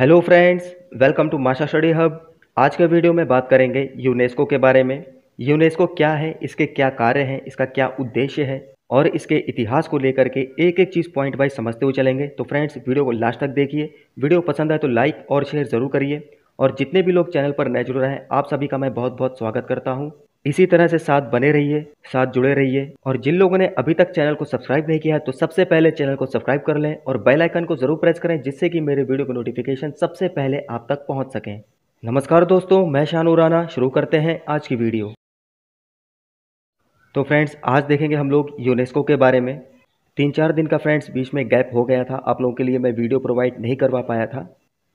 hello friends welcome to Masha study hub आज के video में बात करेंगे यूनेस्को के बारे में यूनेस्को क्या है इसके क्या कार्य हैं इसका क्या उद्देश्य है और इसके इतिहास को लेकर के एक एक चीज़ पॉइंट वाइज समझते हुए चलेंगे तो फ्रेंड्स वीडियो को लास्ट तक देखिए वीडियो पसंद आए तो लाइक और शेयर ज़रूर करिए और जितने भी लोग चैनल पर नए जुड़ रहे हैं आप सभी का मैं बहुत बहुत स्वागत करता हूँ इसी तरह से साथ बने रहिए साथ जुड़े रहिए और जिन लोगों ने अभी तक चैनल को सब्सक्राइब नहीं किया तो सबसे पहले चैनल को सब्सक्राइब कर लें और बेल आइकन को जरूर प्रेस करें जिससे कि मेरे वीडियो के नोटिफिकेशन सबसे पहले आप तक पहुंच सकें नमस्कार दोस्तों मैं शानू राना शुरू करते हैं आज की वीडियो तो फ्रेंड्स आज देखेंगे हम लोग यूनेस्को के बारे में तीन चार दिन का फ्रेंड्स बीच में गैप हो गया था आप लोगों के लिए मैं वीडियो प्रोवाइड नहीं करवा पाया था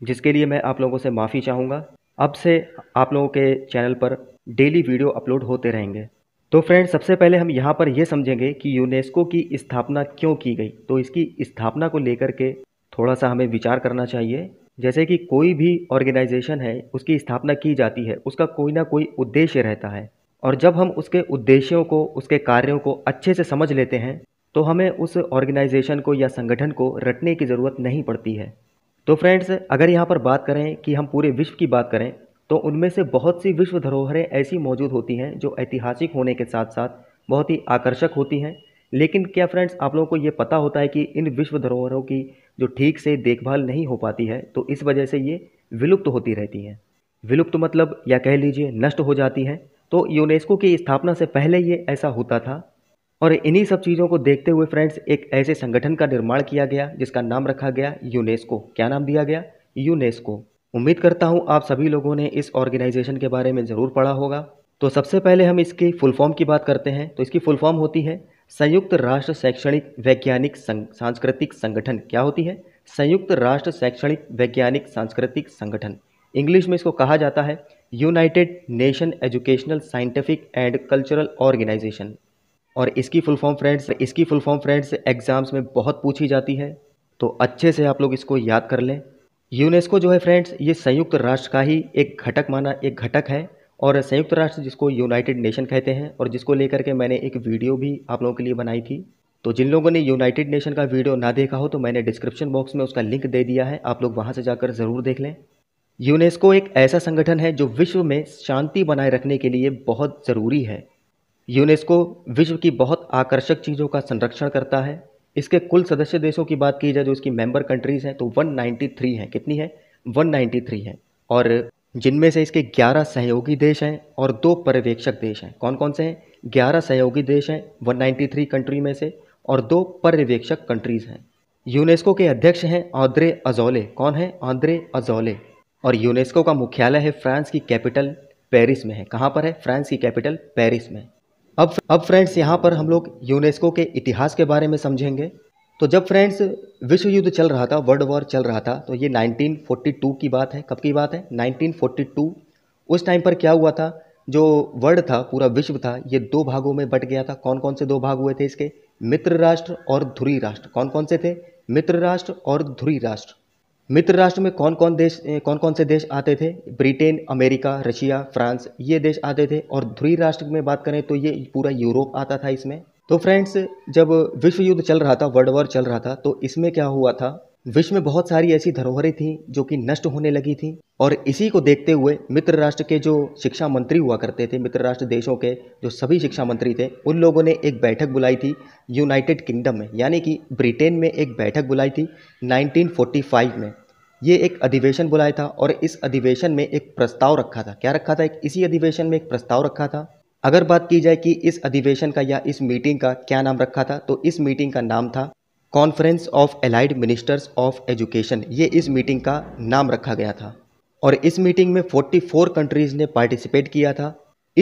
जिसके लिए मैं आप लोगों से माफ़ी चाहूँगा अब से आप लोगों के चैनल पर डेली वीडियो अपलोड होते रहेंगे तो फ्रेंड सबसे पहले हम यहाँ पर यह समझेंगे कि यूनेस्को की स्थापना क्यों की गई तो इसकी स्थापना को लेकर के थोड़ा सा हमें विचार करना चाहिए जैसे कि कोई भी ऑर्गेनाइजेशन है उसकी स्थापना की जाती है उसका कोई ना कोई उद्देश्य रहता है और जब हम उसके उद्देश्यों को उसके कार्यों को अच्छे से समझ लेते हैं तो हमें उस ऑर्गेनाइजेशन को या संगठन को रटने की ज़रूरत नहीं पड़ती है तो फ्रेंड्स अगर यहाँ पर बात करें कि हम पूरे विश्व की बात करें तो उनमें से बहुत सी विश्व धरोहरें ऐसी मौजूद होती हैं जो ऐतिहासिक होने के साथ साथ बहुत ही आकर्षक होती हैं लेकिन क्या फ्रेंड्स आप लोगों को ये पता होता है कि इन विश्व धरोहरों की जो ठीक से देखभाल नहीं हो पाती है तो इस वजह से ये विलुप्त होती रहती हैं विलुप्त मतलब या कह लीजिए नष्ट हो जाती हैं तो यूनेस्को की स्थापना से पहले ये ऐसा होता था और इन्हीं सब चीज़ों को देखते हुए फ्रेंड्स एक ऐसे संगठन का निर्माण किया गया जिसका नाम रखा गया यूनेस्को क्या नाम दिया गया यूनेस्को उम्मीद करता हूँ आप सभी लोगों ने इस ऑर्गेनाइजेशन के बारे में ज़रूर पढ़ा होगा तो सबसे पहले हम इसकी फुल फॉर्म की बात करते हैं तो इसकी फुल फॉर्म होती है संयुक्त राष्ट्र शैक्षणिक वैज्ञानिक संग, सांस्कृतिक संगठन क्या होती है संयुक्त राष्ट्र शैक्षणिक वैज्ञानिक सांस्कृतिक संगठन इंग्लिश में इसको कहा जाता है United Nation Educational Scientific and Cultural Organisation और इसकी फुल फॉर्म फ्रेंड्स इसकी फुल फॉर्म फ्रेंड्स एग्जाम्स में बहुत पूछी जाती है तो अच्छे से आप लोग इसको याद कर लें यूनेस्को जो है फ्रेंड्स ये संयुक्त राष्ट्र का ही एक घटक माना एक घटक है और संयुक्त राष्ट्र जिसको यूनाइटेड नेशन कहते हैं और जिसको लेकर के मैंने एक वीडियो भी आप लोगों के लिए बनाई थी तो जिन लोगों ने यूनाइटेड नेशन का वीडियो ना देखा हो तो मैंने डिस्क्रिप्शन बॉक्स में उसका लिंक दे दिया है आप लोग वहाँ से जाकर ज़रूर देख लें यूनेस्को एक ऐसा संगठन है जो विश्व में शांति बनाए रखने के लिए बहुत ज़रूरी है यूनेस्को विश्व की बहुत आकर्षक चीज़ों का संरक्षण करता है इसके कुल सदस्य देशों की बात की जाए जो तो इसकी मेंबर कंट्रीज़ हैं तो 193 हैं कितनी है 193 हैं और जिनमें से इसके 11 सहयोगी देश हैं और दो पर्यवेक्षक देश हैं कौन कौन से हैं 11 सहयोगी देश हैं 193 कंट्री में से और दो पर्यवेक्षक कंट्रीज़ हैं यूनेस्को के अध्यक्ष हैं आंद्रे अजोले कौन है आंद्रे अजोले और यूनेस्को का मुख्यालय है फ्रांस की कैपिटल पेरिस में है कहाँ पर है फ्रांस की कैपिटल पेरिस में अब अब फ्रेंड्स यहाँ पर हम लोग यूनेस्को के इतिहास के बारे में समझेंगे तो जब फ्रेंड्स विश्व युद्ध चल रहा था वर्ल्ड वॉर चल रहा था तो ये 1942 की बात है कब की बात है 1942 उस टाइम पर क्या हुआ था जो वर्ल्ड था पूरा विश्व था ये दो भागों में बट गया था कौन कौन से दो भाग हुए थे इसके मित्र राष्ट्र और धुरी राष्ट्र कौन कौन से थे मित्र राष्ट्र और धुरी राष्ट्र मित्र राष्ट्र में कौन कौन देश कौन कौन से देश आते थे ब्रिटेन अमेरिका रशिया फ्रांस ये देश आते थे और ध्रुवी राष्ट्र में बात करें तो ये पूरा यूरोप आता था इसमें तो फ्रेंड्स जब विश्व युद्ध चल रहा था वर्ल्ड वॉर चल रहा था तो इसमें क्या हुआ था विश्व में बहुत सारी ऐसी धरोहरें थीं जो कि नष्ट होने लगी थीं और इसी को देखते हुए मित्र राष्ट्र के जो शिक्षा मंत्री हुआ करते थे मित्र राष्ट्र देशों के जो सभी शिक्षा मंत्री थे उन लोगों ने एक बैठक बुलाई थी यूनाइटेड किंगडम में यानी कि ब्रिटेन में एक बैठक बुलाई थी 1945 में ये एक अधिवेशन बुलाया था और इस अधिवेशन में एक प्रस्ताव रखा था क्या रखा था एक इसी अधिवेशन में एक प्रस्ताव रखा था अगर बात की जाए कि इस अधिवेशन का या इस मीटिंग का क्या नाम रखा था तो इस मीटिंग का नाम था conference of allied ministers of education ये इस मीटिंग का नाम रखा गया था और इस मीटिंग में 44 कंट्रीज़ ने पार्टिसिपेट किया था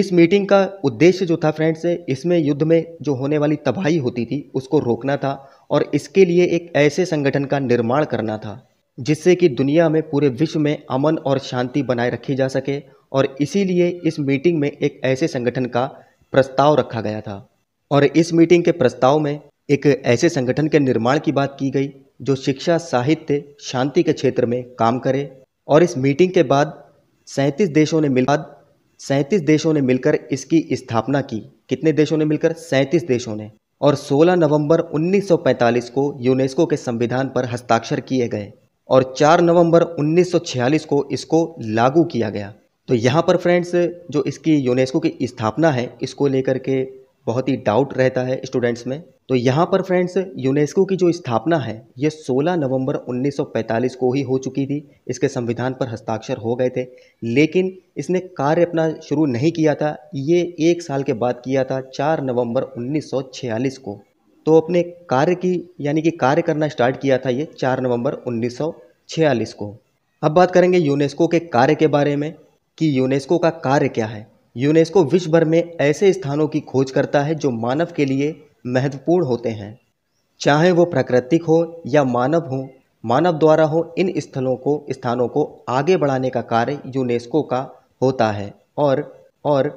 इस मीटिंग का उद्देश्य जो था फ्रेंड्स इसमें युद्ध में जो होने वाली तबाही होती थी उसको रोकना था और इसके लिए एक ऐसे संगठन का निर्माण करना था जिससे कि दुनिया में पूरे विश्व में अमन और शांति बनाए रखी जा सके और इसीलिए इस मीटिंग में एक ऐसे संगठन का प्रस्ताव रखा गया था और इस मीटिंग के प्रस्ताव में एक ऐसे संगठन के निर्माण की बात की गई जो शिक्षा साहित्य शांति के क्षेत्र में काम करे और इस मीटिंग के बाद सैंतीस देशों ने मिल सैंतीस देशों ने मिलकर इसकी स्थापना की कितने देशों ने मिलकर सैंतीस देशों ने और 16 नवंबर 1945 को यूनेस्को के संविधान पर हस्ताक्षर किए गए और 4 नवंबर 1946 को इसको लागू किया गया तो यहाँ पर फ्रेंड्स जो इसकी यूनेस्को की स्थापना है इसको लेकर के बहुत ही डाउट रहता है स्टूडेंट्स में तो यहाँ पर फ्रेंड्स यूनेस्को की जो स्थापना है ये 16 नवंबर 1945 को ही हो चुकी थी इसके संविधान पर हस्ताक्षर हो गए थे लेकिन इसने कार्य अपना शुरू नहीं किया था ये एक साल के बाद किया था 4 नवंबर 1946 को तो अपने कार्य की यानी कि कार्य करना स्टार्ट किया था ये 4 नवंबर 1946 को अब बात करेंगे यूनेस्को के कार्य के बारे में कि यूनेस्को का कार्य क्या है यूनेस्को विश्व भर में ऐसे स्थानों की खोज करता है जो मानव के लिए महत्वपूर्ण होते हैं चाहे वो प्राकृतिक हो या मानव हो मानव द्वारा हो इन स्थलों को स्थानों को आगे बढ़ाने का कार्य यूनेस्को का होता है और और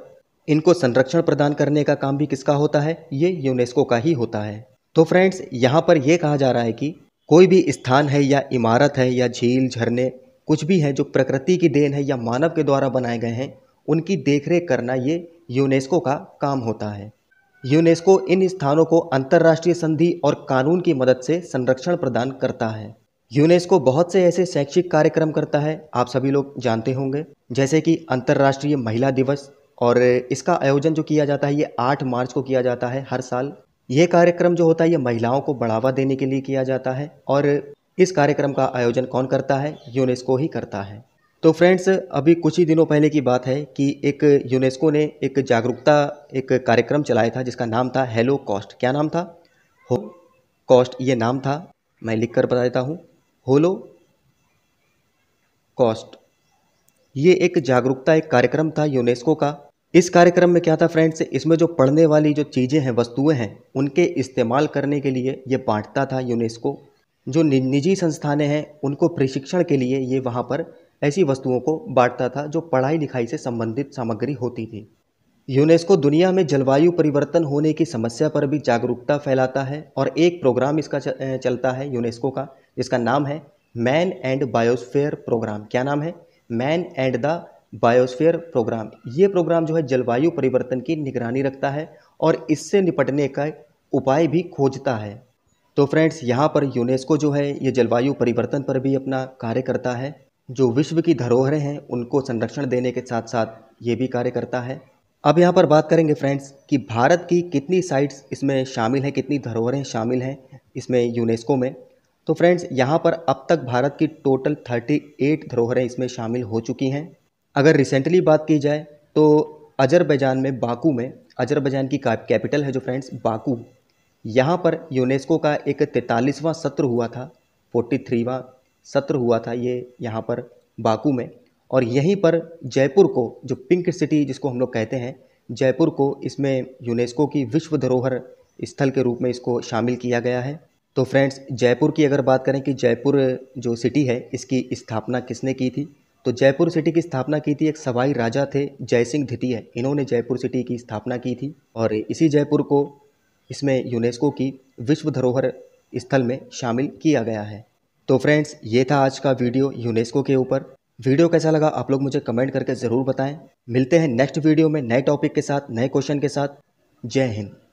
इनको संरक्षण प्रदान करने का काम भी किसका होता है ये यूनेस्को का ही होता है तो फ्रेंड्स यहाँ पर यह कहा जा रहा है कि कोई भी स्थान है या इमारत है या झील झरने कुछ भी है जो प्रकृति की देन है या मानव के द्वारा बनाए गए हैं उनकी देख करना ये यूनेस्को का काम होता है यूनेस्को इन स्थानों को अंतर्राष्ट्रीय संधि और कानून की मदद से संरक्षण प्रदान करता है यूनेस्को बहुत से ऐसे शैक्षिक कार्यक्रम करता है आप सभी लोग जानते होंगे जैसे कि अंतर्राष्ट्रीय महिला दिवस और इसका आयोजन जो किया जाता है ये आठ मार्च को किया जाता है हर साल ये कार्यक्रम जो होता है ये महिलाओं को बढ़ावा देने के लिए किया जाता है और इस कार्यक्रम का आयोजन कौन करता है यूनेस्को ही करता है तो फ्रेंड्स अभी कुछ ही दिनों पहले की बात है कि एक यूनेस्को ने एक जागरूकता एक कार्यक्रम चलाया था जिसका नाम था हेलो कॉस्ट क्या नाम था हो कॉस्ट ये नाम था मैं लिख कर बता देता हूँ होलो कॉस्ट ये एक जागरूकता एक कार्यक्रम था यूनेस्को का इस कार्यक्रम में क्या था फ्रेंड्स इसमें जो पढ़ने वाली जो चीज़ें हैं वस्तुएं हैं उनके इस्तेमाल करने के लिए ये बांटता था यूनेस्को जो निजी संस्थानें हैं उनको प्रशिक्षण के लिए ये वहाँ पर ऐसी वस्तुओं को बांटता था जो पढ़ाई लिखाई से संबंधित सामग्री होती थी यूनेस्को दुनिया में जलवायु परिवर्तन होने की समस्या पर भी जागरूकता फैलाता है और एक प्रोग्राम इसका चलता है यूनेस्को का जिसका नाम है मैन एंड बायोस्फेयर प्रोग्राम क्या नाम है man and the biosphere programme ये प्रोग्राम जो है जलवायु परिवर्तन की निगरानी रखता है और इससे निपटने का उपाय भी खोजता है तो फ्रेंड्स यहाँ पर यूनेस्को जो है ये जलवायु परिवर्तन पर भी अपना कार्य करता है जो विश्व की धरोहरें हैं उनको संरक्षण देने के साथ साथ ये भी कार्य करता है अब यहाँ पर बात करेंगे फ्रेंड्स कि भारत की कितनी साइट्स इसमें शामिल हैं कितनी धरोहरें शामिल हैं इसमें यूनेस्को में तो फ्रेंड्स यहाँ पर अब तक भारत की टोटल 38 धरोहरें इसमें शामिल हो चुकी हैं अगर रिसेंटली बात की जाए तो अजरबैजान में बाकू में अजरबैजान की कैपिटल है जो फ्रेंड्स बाकू यहाँ पर यूनेस्को का एक तैतालीसवाँ सत्र हुआ था फोर्टी थ्रीवा सत्र हुआ था ये यहाँ पर बाकू में और यहीं पर जयपुर को जो पिंक सिटी जिसको हम लोग कहते हैं जयपुर को इसमें यूनेस्को की विश्व धरोहर स्थल के रूप में इसको शामिल किया गया है तो फ्रेंड्स जयपुर की अगर बात करें कि जयपुर जो सिटी है इसकी स्थापना किसने की थी तो जयपुर सिटी की स्थापना की थी एक सवाई राजा थे जयसिंह द्वितीय इन्होंने जयपुर सिटी की स्थापना की थी और इसी जयपुर को इसमें यूनेस्को की विश्व धरोहर स्थल में शामिल किया गया है तो फ्रेंड्स ये था आज का वीडियो यूनेस्को के ऊपर वीडियो कैसा लगा आप लोग मुझे कमेंट करके ज़रूर बताएं मिलते हैं नेक्स्ट वीडियो में नए टॉपिक के साथ नए क्वेश्चन के साथ जय हिंद